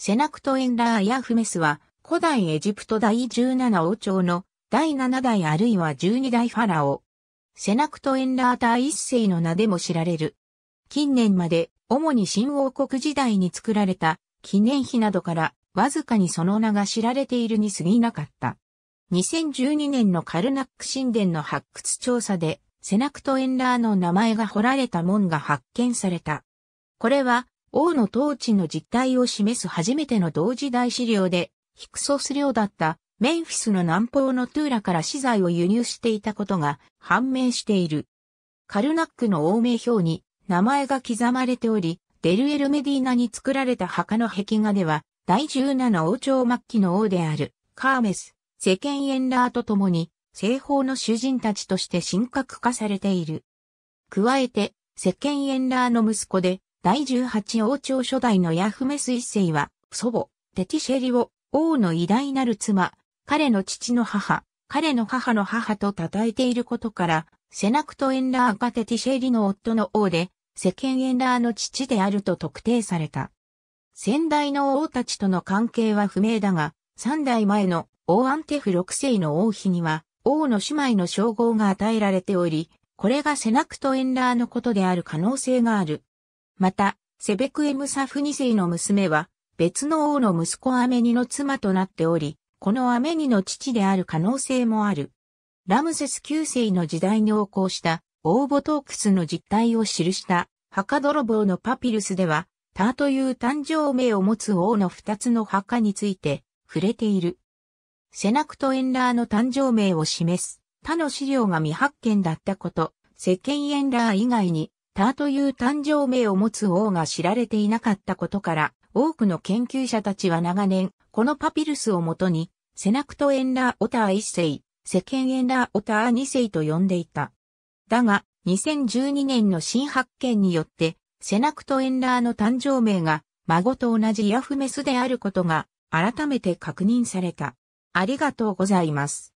セナクトエンラー・ヤフメスは、古代エジプト第17王朝の第7代あるいは12代ファラオ。セナクトエンラーター一世の名でも知られる。近年まで主に新王国時代に作られた記念碑などからわずかにその名が知られているに過ぎなかった。2012年のカルナック神殿の発掘調査でセナクトエンラーの名前が彫られた門が発見された。これは王の統治の実態を示す初めての同時代資料で、ヒクソス領だったメンフィスの南方のトゥーラから資材を輸入していたことが判明している。カルナックの王名表に名前が刻まれており、デルエルメディーナに作られた墓の壁画では、第17王朝末期の王であるカーメス、世間エンラーと共に、西方の主人たちとして神格化されている。加えて、世間エンラーの息子で、第18王朝初代のヤフメス一世は、祖母、テティシェリを、王の偉大なる妻、彼の父の母、彼の母の母と称えていることから、セナクト・エンラーがテティシェリの夫の王で、世間エンラーの父であると特定された。先代の王たちとの関係は不明だが、三代前の王アンテフ六世の王妃には、王の姉妹の称号が与えられており、これがセナクト・エンラーのことである可能性がある。また、セベクエムサフ2世の娘は、別の王の息子アメニの妻となっており、このアメニの父である可能性もある。ラムセス9世の時代に横行したオーボトークスの実態を記した墓泥棒のパピルスでは、ターという誕生名を持つ王の二つの墓について触れている。セナクトエンラーの誕生名を示す他の資料が未発見だったこと、世間エンラー以外にターという誕生名を持つ王が知られていなかったことから、多くの研究者たちは長年、このパピルスをもとに、セナクトエンラーオター一世、セケンエンラーオター二世と呼んでいた。だが、2012年の新発見によって、セナクトエンラーの誕生名が、孫と同じヤフメスであることが、改めて確認された。ありがとうございます。